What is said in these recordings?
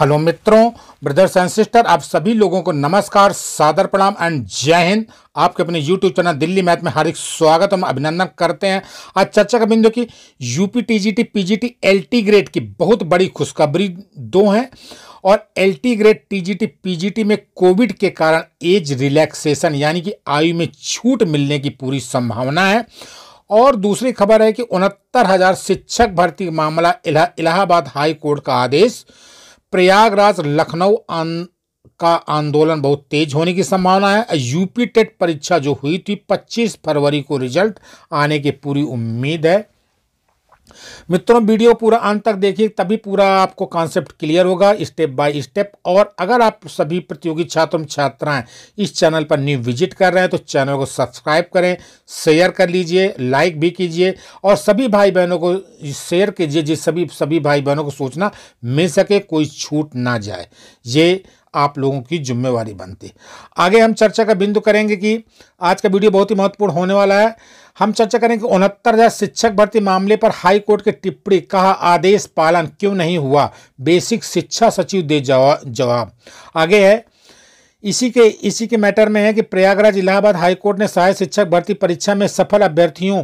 hello मित्रों brothers and sister आप सभी लोगों को नमस्कार सादर प्रणाम एंड जय हिंद आपके अपने यूट्यूब चैनल दिल्ली मैथ में हार्दिक स्वागत हम अभिनंदन करते हैं आज चर्चा का बिंदु की UP TGT PGT LT grade की बहुत बड़ी खुशखबरी दो हैं और एलटी ग्रेड टीजीटी पीजीटी में कोविड के कारण एज रिलैक्सेशन यानी कि आयु में छूट मिलने की पूरी संभावना है और दूसरी खबर है कि उनहत्तर हज़ार शिक्षक भर्ती मामला इलाहाबाद हाई कोर्ट का आदेश प्रयागराज लखनऊ आन, का आंदोलन बहुत तेज होने की संभावना है यूपी टेट परीक्षा जो हुई थी 25 फरवरी को रिजल्ट आने की पूरी उम्मीद है मित्रों वीडियो पूरा अंत तक देखिए तभी पूरा आपको कॉन्सेप्ट क्लियर होगा स्टेप बाय स्टेप और अगर आप सभी प्रतियोगी छात्र छात्राएं इस चैनल पर न्यू विजिट कर रहे हैं तो चैनल को सब्सक्राइब करें शेयर कर लीजिए लाइक भी कीजिए और सभी भाई बहनों को शेयर कीजिए जिस सभी सभी भाई बहनों को सूचना मिल सके कोई छूट ना जाए ये आप लोगों की जिम्मेवारी बनती आगे हम चर्चा का बिंदु करेंगे कि आज का वीडियो बहुत ही महत्वपूर्ण होने वाला है हम चर्चा करेंगे कि उनहत्तर हज़ार शिक्षक भर्ती मामले पर हाई कोर्ट की टिप्पणी कहा आदेश पालन क्यों नहीं हुआ बेसिक शिक्षा सचिव दे जवाब आगे है इसी के इसी के मैटर में है कि प्रयागराज इलाहाबाद हाईकोर्ट ने सहायक शिक्षक भर्ती परीक्षा में सफल अभ्यर्थियों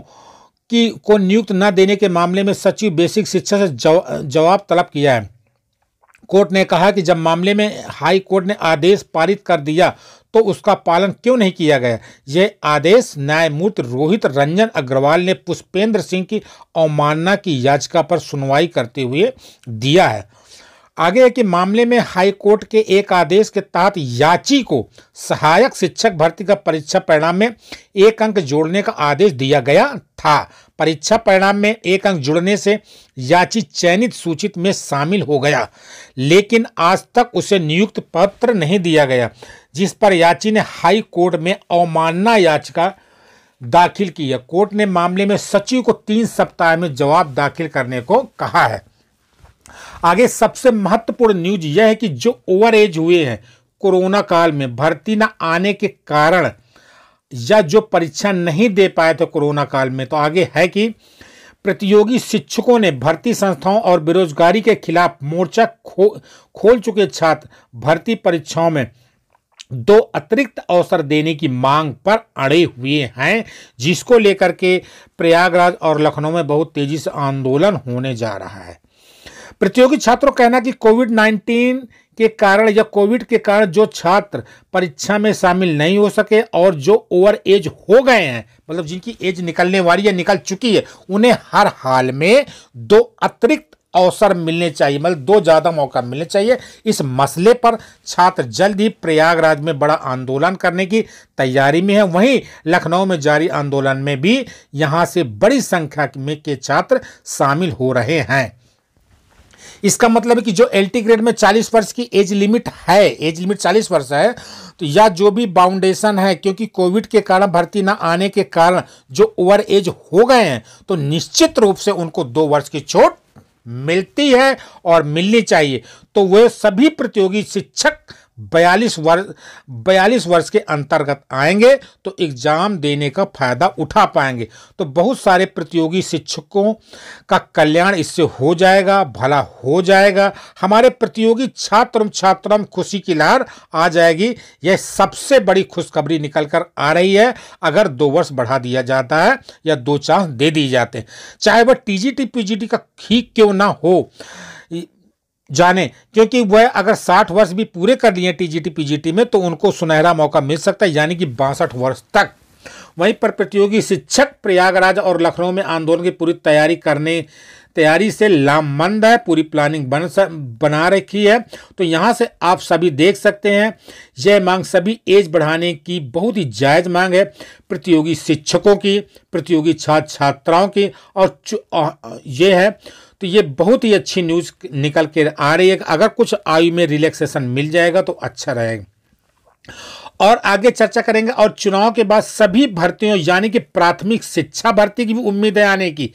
की को नियुक्त न देने के मामले में सचिव बेसिक शिक्षा से जवाब तलब किया है कोर्ट ने कहा कि जब मामले में हाई कोर्ट ने आदेश पारित कर दिया तो उसका पालन क्यों नहीं किया गया यह आदेश न्यायमूर्ति रोहित रंजन अग्रवाल ने पुष्पेंद्र सिंह की अवमानना की याचिका पर सुनवाई करते हुए दिया है आगे है कि मामले में हाई कोर्ट के एक आदेश के तहत याची को सहायक शिक्षक भर्ती का परीक्षा परिणाम में एक अंक जोड़ने का आदेश दिया गया था परीक्षा परिणाम में एक अंक जुड़ने से याची चयनित सूचित में शामिल हो गया लेकिन आज तक उसे नियुक्त पत्र नहीं दिया गया जिस पर याची ने हाई कोर्ट में अवमानना याचिका दाखिल की है कोर्ट ने मामले में सचिव को तीन सप्ताह में जवाब दाखिल करने को कहा है आगे सबसे महत्वपूर्ण न्यूज यह है कि जो ओवर एज हुए हैं कोरोना काल में भर्ती न आने के कारण या जो परीक्षा नहीं दे पाए थे कोरोना काल में तो आगे है कि प्रतियोगी शिक्षकों ने भर्ती संस्थाओं और बेरोजगारी के खिलाफ मोर्चा खो खोल चुके छात्र भर्ती परीक्षाओं में दो अतिरिक्त अवसर देने की मांग पर अड़े हुए हैं जिसको लेकर के प्रयागराज और लखनऊ में बहुत तेजी से आंदोलन होने जा रहा है प्रतियोगी छात्रों कहना कि कोविड के कारण या कोविड के कारण जो छात्र परीक्षा में शामिल नहीं हो सके और जो ओवर एज हो गए हैं मतलब जिनकी एज निकलने वाली है निकल चुकी है उन्हें हर हाल में दो अतिरिक्त अवसर मिलने चाहिए मतलब दो ज़्यादा मौका मिलने चाहिए इस मसले पर छात्र जल्द ही प्रयागराज में बड़ा आंदोलन करने की तैयारी में है वहीं लखनऊ में जारी आंदोलन में भी यहाँ से बड़ी संख्या में के छात्र शामिल हो रहे हैं इसका मतलब है कि जो एल ग्रेड में 40 वर्ष की एज लिमिट है एज लिमिट चालीस वर्ष है तो या जो भी बाउंडेशन है क्योंकि कोविड के कारण भर्ती ना आने के कारण जो ओवर एज हो गए हैं तो निश्चित रूप से उनको दो वर्ष की छोट मिलती है और मिलनी चाहिए तो वह सभी प्रतियोगी शिक्षक बयालीस वर्ष बयालीस वर्ष के अंतर्गत आएंगे तो एग्ज़ाम देने का फ़ायदा उठा पाएंगे तो बहुत सारे प्रतियोगी शिक्षकों का कल्याण इससे हो जाएगा भला हो जाएगा हमारे प्रतियोगी छात्र छात्राओं खुशी की लहर आ जाएगी यह सबसे बड़ी खुशखबरी निकल कर आ रही है अगर दो वर्ष बढ़ा दिया जाता है या दो चांस दे दिए जाते हैं चाहे वह T G T P G T का ही क्यों ना हो जाने क्योंकि वह अगर 60 वर्ष भी पूरे कर लिए टीजीटी पीजीटी में तो उनको सुनहरा मौका मिल सकता है यानी कि बासठ वर्ष तक वहीं पर प्रतियोगी शिक्षक प्रयागराज और लखनऊ में आंदोलन की पूरी तैयारी करने तैयारी से लामबंद है पूरी प्लानिंग बन स, बना रखी है तो यहाँ से आप सभी देख सकते हैं यह मांग सभी एज बढ़ाने की बहुत ही जायज़ मांग है प्रतियोगी शिक्षकों की प्रतियोगी छात्र छात्राओं की और यह है तो ये बहुत ही अच्छी न्यूज़ निकल के आ रही है अगर कुछ आयु में रिलैक्सेशन मिल जाएगा तो अच्छा रहेगा और आगे चर्चा करेंगे और चुनाव के बाद सभी भर्तियों यानी कि प्राथमिक शिक्षा भर्ती की भी उम्मीद है आने की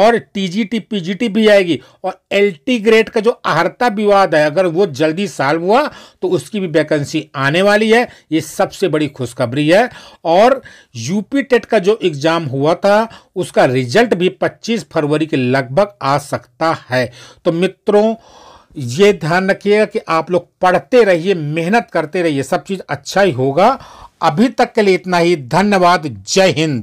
और टीजीटी पीजीटी भी आएगी और एलटी ग्रेड का जो आहरता विवाद है अगर वो जल्दी साल्व हुआ तो उसकी भी वैकेंसी आने वाली है ये सबसे बड़ी खुशखबरी है और यूपी टेट का जो एग्ज़ाम हुआ था उसका रिजल्ट भी 25 फरवरी के लगभग आ सकता है तो मित्रों ये ध्यान रखिएगा कि आप लोग पढ़ते रहिए मेहनत करते रहिए सब चीज़ अच्छा ही होगा अभी तक के लिए इतना ही धन्यवाद जय हिंद